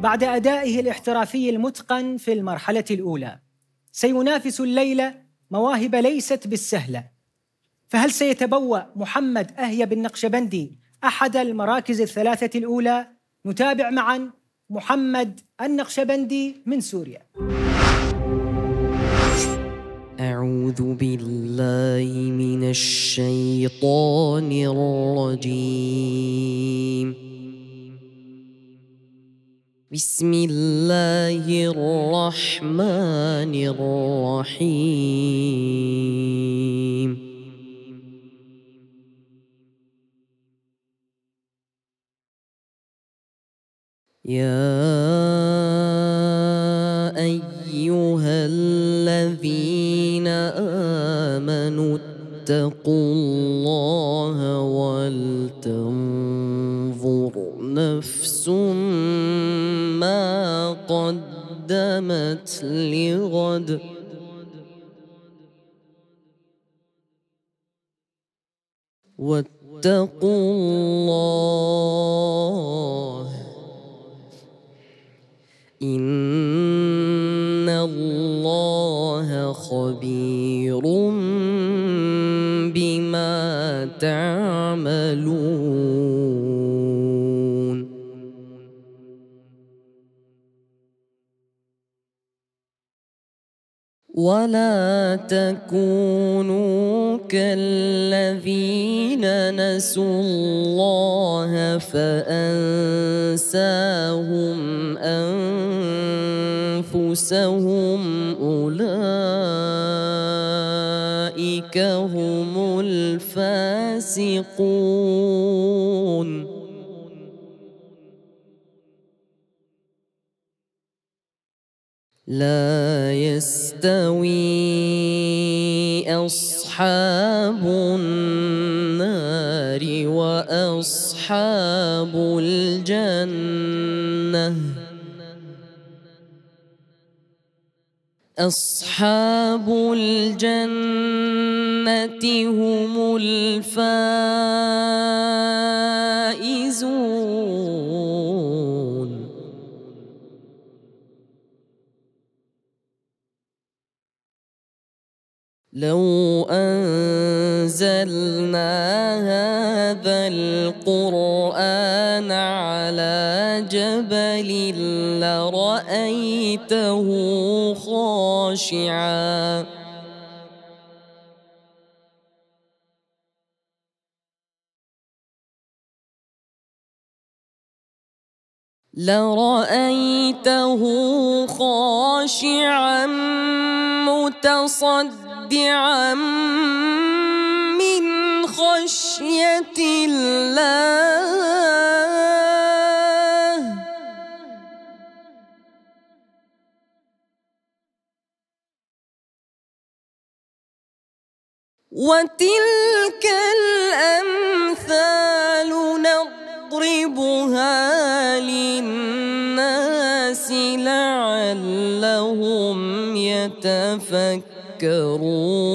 بعد أدائه الاحترافي المتقن في المرحلة الأولى سينافس الليلة مواهب ليست بالسهلة فهل سيتبوأ محمد أهيب النقشبندي أحد المراكز الثلاثة الأولى؟ نتابع معا محمد النقشبندي من سوريا أعوذ بالله من الشيطان الرجيم بسم الله الرحمن الرحيم يا ايها الذين امنوا اتقوا الله ولتنظر نفس ما قدمت لغد واتقوا الله إن الله خبير بما تعملون ولا تكونوا كالذين نسوا الله فأنساهم أنفسهم أولئك هم الفاسقون لا يستوي أصحاب النار وأصحاب الجنة أصحاب الجنة هم الفائزون لو أنزلنا هذا القرآن على جبل لرأيته خاشعا لرأيته خاشعا متصدعا خادعا من خشية الله وتلك الأمثال نضربها للناس لعلهم يتفكرون تذكرون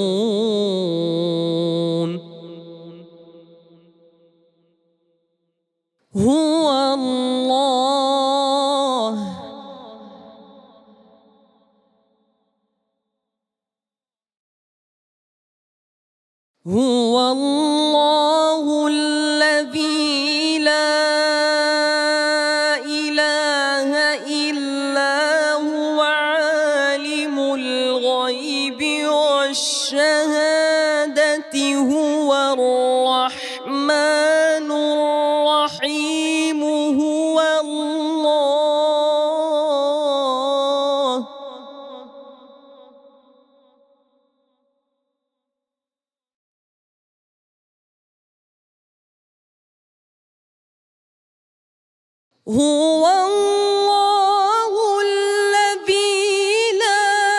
هو الله الذي لا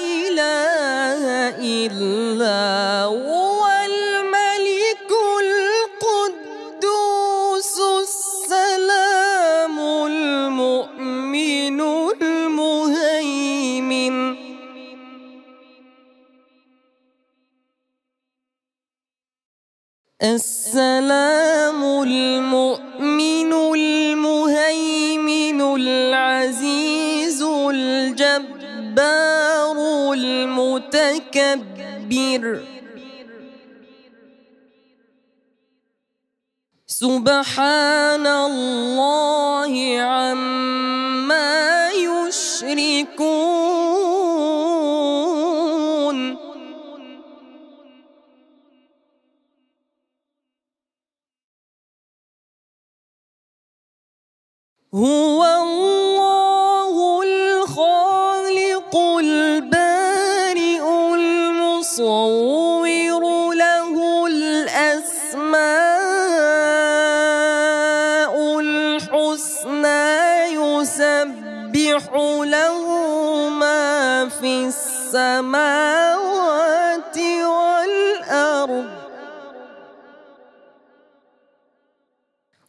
إله إلا هو الملك القدوس السلام المؤمن المهيمن السلام المؤمن بصير سبحان الله عما يشركون هو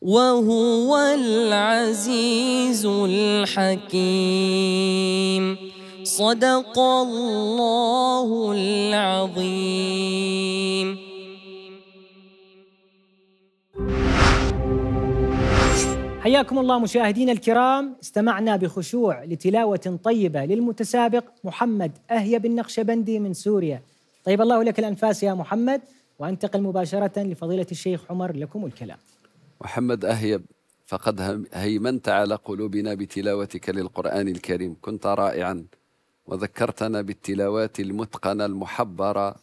وهو العزيز الحكيم صدق الله العظيم حياكم الله مشاهدينا الكرام استمعنا بخشوع لتلاوة طيبة للمتسابق محمد أهيب النقشبندي من سوريا طيب الله لك الأنفاس يا محمد وأنتقل مباشرة لفضيلة الشيخ عمر لكم الكلام محمد أهيب فقد هيمنت على قلوبنا بتلاوتك للقرآن الكريم كنت رائعا وذكرتنا بالتلاوات المتقنة المحبرة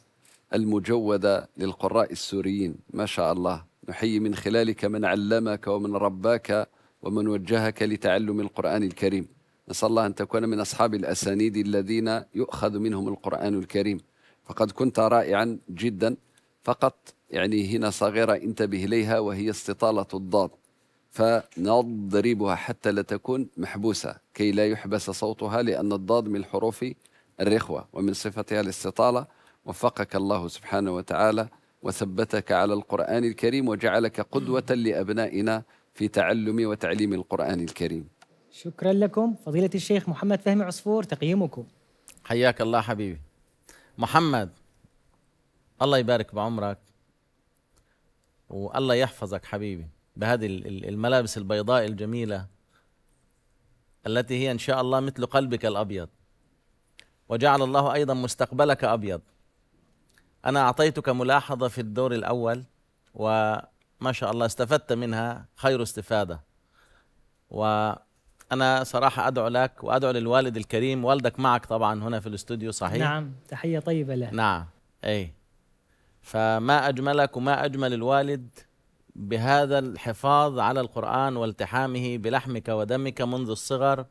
المجودة للقراء السوريين ما شاء الله نحيي من خلالك من علمك ومن رباك ومن وجهك لتعلم القرآن الكريم نسأل الله أن تكون من أصحاب الأسانيد الذين يؤخذ منهم القرآن الكريم فقد كنت رائعا جدا فقط يعني هنا صغيرة انتبه إليها وهي استطالة الضاد فنضربها حتى لا تكون محبوسة كي لا يحبس صوتها لأن الضاد من الحروف الرخوة ومن صفتها الاستطالة وفقك الله سبحانه وتعالى وثبتك على القرآن الكريم وجعلك قدوة لأبنائنا في تعلم وتعليم القرآن الكريم شكرا لكم فضيلة الشيخ محمد فهمي عصفور تقييمكم حياك الله حبيبي محمد الله يبارك بعمرك والله يحفظك حبيبي بهذه الملابس البيضاء الجميلة التي هي إن شاء الله مثل قلبك الأبيض وجعل الله أيضا مستقبلك أبيض أنا أعطيتك ملاحظة في الدور الأول وما شاء الله استفدت منها خير استفادة وأنا صراحة أدعو لك وأدعو للوالد الكريم والدك معك طبعا هنا في الاستوديو صحيح؟ نعم تحية طيبة له نعم أي فما اجملك وما اجمل الوالد بهذا الحفاظ على القران والتحامه بلحمك ودمك منذ الصغر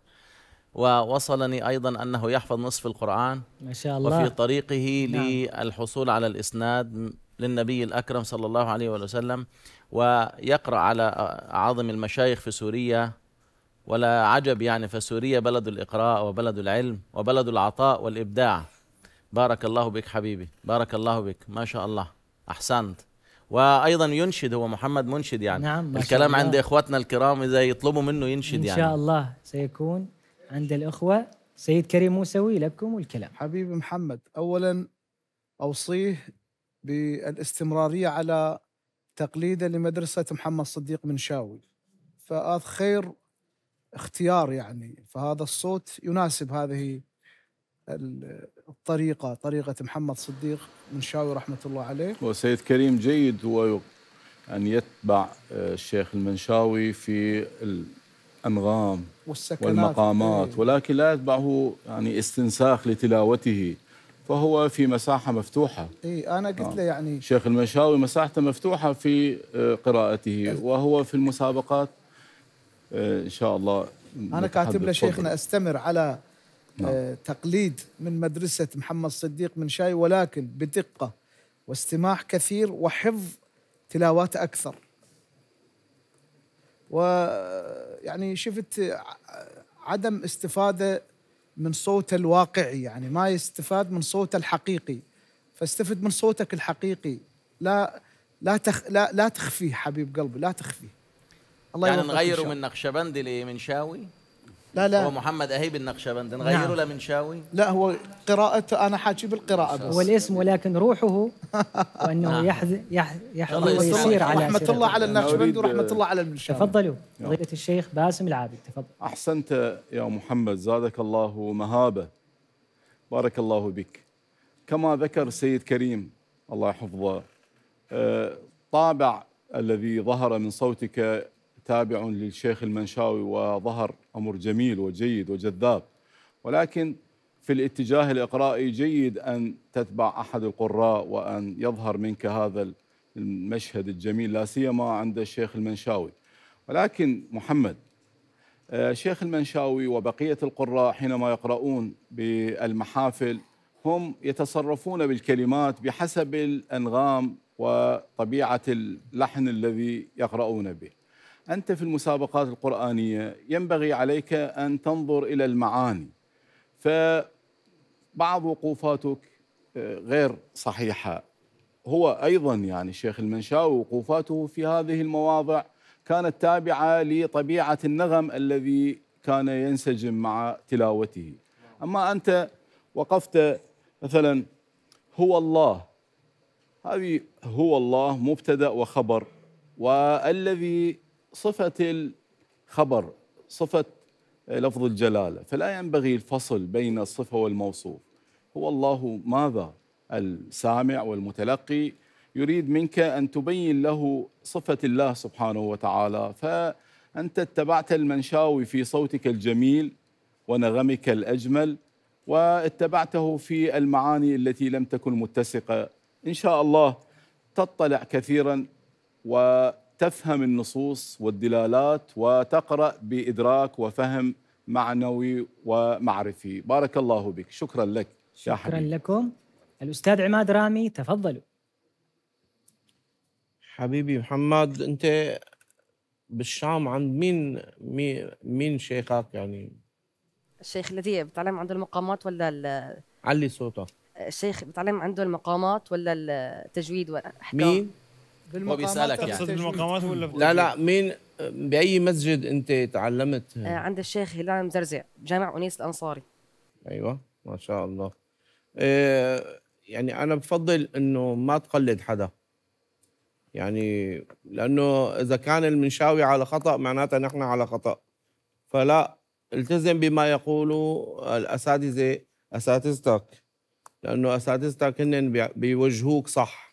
ووصلني ايضا انه يحفظ نصف القران ما شاء الله وفي طريقه نعم. للحصول على الاسناد للنبي الاكرم صلى الله عليه وسلم ويقرا على عظم المشايخ في سوريا ولا عجب يعني فسوريا بلد الاقراء وبلد العلم وبلد العطاء والابداع بارك الله بك حبيبي بارك الله بك ما شاء الله أحسنت وايضا ينشد هو محمد منشد يعني نعم الكلام عند اخواتنا الكرام اذا يطلبوا منه ينشد يعني ان شاء يعني. الله سيكون عند الاخوه سيد كريم موسوي لكم الكلام حبيبي محمد اولا اوصيه بالاستمراريه على تقليده لمدرسه محمد صديق من شاوي فهذا خير اختيار يعني فهذا الصوت يناسب هذه الطريقة طريقة محمد صديق منشاوي رحمة الله عليه وسيد كريم جيد هو أن يتبع آه، الشيخ المنشاوي في الأنغام والسكنات والمقامات إيه. ولكن لا يتبعه يعني استنساخ لتلاوته فهو في مساحة مفتوحة اي أنا قلت آه. له يعني شيخ المنشاوي مساحته مفتوحة في آه، قراءته وهو في المسابقات إن شاء الله أنا كاتب له شيخنا أستمر على نعم. آه، تقليد من مدرسة محمد صديق من شاي ولكن بدقة واستماع كثير وحفظ تلاوات أكثر ويعني شفت عدم استفادة من صوته الواقعي يعني ما يستفاد من صوته الحقيقي فاستفد من صوتك الحقيقي لا لا تخ لا لا تخفيه حبيب قلبي لا تخفيه الله يعني نغيره من نقشبندي لمنشاوي لا لا هو محمد أهيب النقشبند نغيره نعم. لمنشاوي لا هو قراءة أنا حاكي بالقراءه بس هو الاسم ولكن روحه وأنه يحذ نعم. يحذ ويسير على رحمة الله على النقشبند ورحمة الله على المنشاوي تفضلوا نعم. فضيلة الشيخ باسم العابد تفضل أحسنت يا محمد زادك الله مهابة بارك الله بك كما ذكر السيد كريم الله يحفظه أه، طابع الذي ظهر من صوتك تابع للشيخ المنشاوي وظهر أمر جميل وجيد وجذاب ولكن في الاتجاه الإقرائي جيد أن تتبع أحد القراء وأن يظهر منك هذا المشهد الجميل لا سيما عند الشيخ المنشاوي ولكن محمد آه، شيخ المنشاوي وبقية القراء حينما يقرؤون بالمحافل هم يتصرفون بالكلمات بحسب الأنغام وطبيعة اللحن الذي يقرؤون به أنت في المسابقات القرآنية ينبغي عليك أن تنظر إلى المعاني فبعض وقوفاتك آه، غير صحيحة هو أيضا يعني الشيخ المنشاوي وقوفاته في هذه المواضع كانت تابعة لطبيعة النغم الذي كان ينسجم مع تلاوته أما أنت وقفت مثلا هو الله هذه هو الله مبتدأ وخبر والذي صفة الخبر صفة لفظ الجلالة فلا ينبغي الفصل بين الصفة والموصوف هو الله ماذا السامع والمتلقي يريد منك أن تبين له صفة الله سبحانه وتعالى فأنت اتبعت المنشاوي في صوتك الجميل ونغمك الأجمل واتبعته في المعاني التي لم تكن متسقة إن شاء الله تطلع كثيرا و تفهم النصوص والدلالات وتقرأ بإدراك وفهم معنوي ومعرفي بارك الله بك شكرا لك شكرا يا لكم الأستاذ عماد رامي تفضلوا حبيبي محمد أنت بالشام عند مين مين, شيخك يعني الشيخ الذي بتعلم عنده المقامات ولا علي صوتك الشيخ بتعلم عنده المقامات ولا التجويد واحكام مين هو بيسالك يعني تقصد بالمقامات ولا لا لا مين باي مسجد انت تعلمت آه، عند الشيخ هلال مزرزع جامع انيس الانصاري ايوه ما شاء الله إيه يعني انا بفضل انه ما تقلد حدا يعني لانه اذا كان المنشاوي على خطا معناتها نحن على خطا فلا التزم بما يقوله الاساتذه اساتذتك لانه اساتذتك هن بيوجهوك صح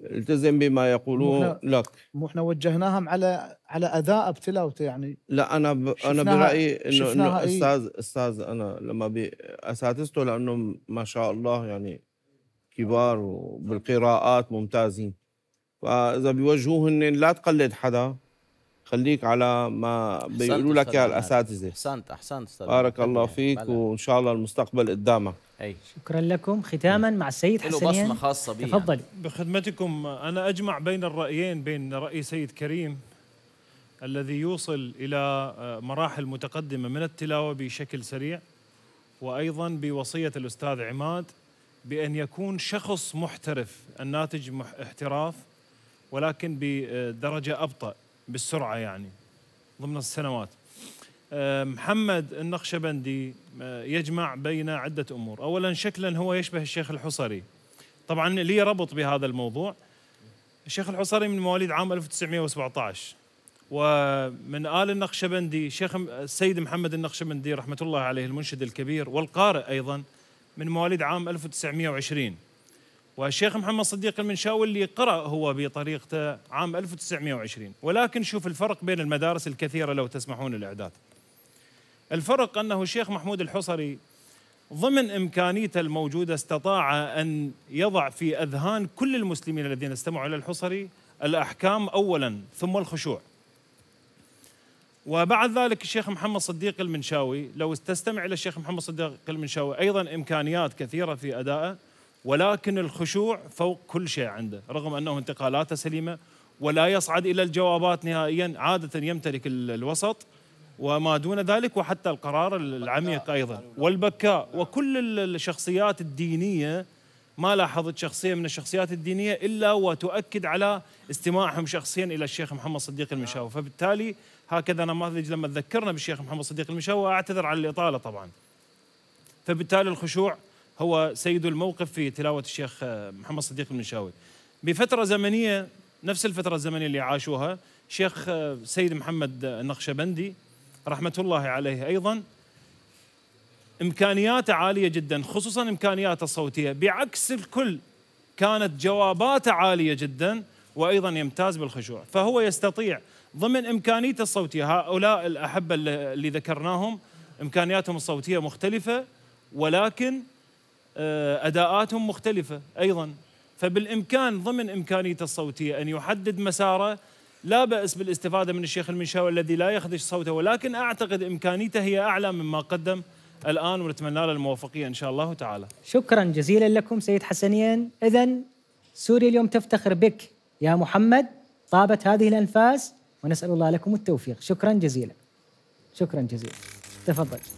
التزم بما يقولون لك مو احنا وجهناهم على على اداء بتلاوته يعني لا انا ب... انا برايي انه انه إيه؟ استاذ استاذ انا لما بي اساتذته لانه ما شاء الله يعني كبار وبالقراءات ممتازين فاذا بيوجهوهن لا تقلد حدا خليك على ما بيقولوا لك يا الاساتذه احسنت احسنت استاذ بارك الله فيك بلد. وان شاء الله المستقبل قدامك أي. شكرا لكم ختاما مع السيد حسنين بصمه خاصه بي تفضل بخدمتكم انا اجمع بين الرايين بين راي سيد كريم الذي يوصل الى آه، مراحل متقدمه من التلاوه بشكل سريع وايضا بوصيه الاستاذ عماد بان يكون شخص محترف الناتج احتراف ولكن بدرجه ابطأ بالسرعه يعني ضمن السنوات آه، محمد النقشبندي آه، يجمع بين عده امور اولا شكلا هو يشبه الشيخ الحصري طبعا لي ربط بهذا الموضوع الشيخ الحصري من مواليد عام 1917 ومن آل النقشبندي شيخ السيد محمد النقشبندي رحمة الله عليه المنشد الكبير والقارئ أيضا من مواليد عام 1920 والشيخ محمد صديق المنشاوي اللي قرأ هو بطريقته عام 1920 ولكن شوف الفرق بين المدارس الكثيرة لو تسمحون الإعداد الفرق أنه الشيخ محمود الحصري ضمن إمكانيته الموجودة استطاع أن يضع في أذهان كل المسلمين الذين استمعوا إلى الحصري الأحكام أولا ثم الخشوع وبعد ذلك الشيخ محمد صديق المنشاوي لو تستمع إلى الشيخ محمد صديق المنشاوي أيضا إمكانيات كثيرة في أدائه ولكن الخشوع فوق كل شيء عنده رغم أنه انتقالاته سليمة ولا يصعد إلى الجوابات نهائيا عادة يمتلك الوسط وما دون ذلك وحتى القرار العميق أيضا والبكاء نعم. وكل الشخصيات الدينية ما لاحظت شخصية من الشخصيات الدينية إلا وتؤكد على استماعهم شخصيا إلى الشيخ محمد صديق نعم. المشاوي فبالتالي هكذا نماذج لما تذكرنا بالشيخ محمد صديق المشاوي أعتذر على الإطالة طبعا فبالتالي الخشوع هو سيد الموقف في تلاوة الشيخ محمد صديق المنشاوي بفترة زمنية نفس الفترة الزمنية اللي عاشوها شيخ سيد محمد النقشبندي رحمة الله عليه أيضا إمكانياته عالية جدا خصوصا إمكانياته الصوتية بعكس الكل كانت جواباته عالية جدا وأيضا يمتاز بالخشوع فهو يستطيع ضمن إمكانيته الصوتية هؤلاء الأحبة اللي ذكرناهم إمكانياتهم الصوتية مختلفة ولكن آه، أداءاتهم مختلفة أيضا فبالإمكان ضمن إمكانيته الصوتية أن يحدد مساره لا بأس بالاستفادة من الشيخ المنشاوي الذي لا يخدش صوته ولكن أعتقد إمكانيته هي أعلى مما قدم الآن ونتمنى له الموافقية إن شاء الله تعالى شكرا جزيلا لكم سيد حسنين، إذا سوريا اليوم تفتخر بك يا محمد طابت هذه الأنفاس ونسأل الله لكم التوفيق شكرا جزيلا شكرا جزيلا تفضل